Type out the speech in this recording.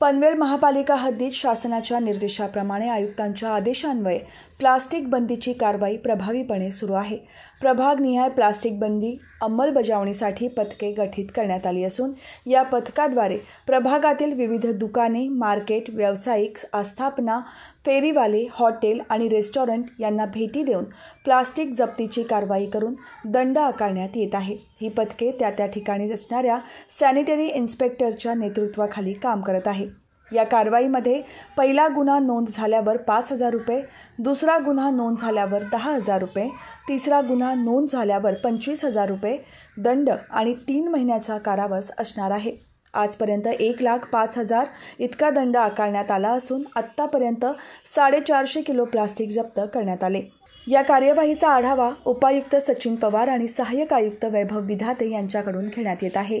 पनवेल महापालिका हद्दीत शासनाच्या निर्देशाप्रमाणे आयुक्तांच्या आदेशान्वये प्लास्टिक बंदीची कारवाई प्रभावीपणे सुरू आहे प्रभागनिहाय प्लास्टिक बंदी अंमलबजावणीसाठी पथके गठीत करण्यात आली असून या पथकाद्वारे प्रभागातील विविध दुकाने मार्केट व्यावसायिक आस्थापना फेरीवाले हॉटेल आणि रेस्टॉरंट यांना भेटी देऊन प्लास्टिक जप्तीची कारवाई करून दंड आकारण्यात येत आहे ही पथके त्या त्या ठिकाणी असणाऱ्या सॅनिटरी इन्स्पेक्टरच्या नेतृत्वाखाली काम करत आहे या कारवाईमध्ये पहिला गुन्हा नोंद झाल्यावर पाच हजार रुपये दुसरा गुन्हा नोंद झाल्यावर दहा हजार रुपये तिसरा गुन्हा नोंद झाल्यावर पंचवीस हजार रुपये दंड आणि तीन महिन्याचा कारावास असणार आहे आजपर्यंत एक लाख पाच हजार इतका दंड आकारण्यात आला असून आत्तापर्यंत साडेचारशे किलो प्लास्टिक जप्त करण्यात आले या कार्यवाहीचा आढावा उपायुक्त सचिन पवार आणि सहाय्यक आयुक्त वैभव विधाते यांच्याकडून घेण्यात येत आहे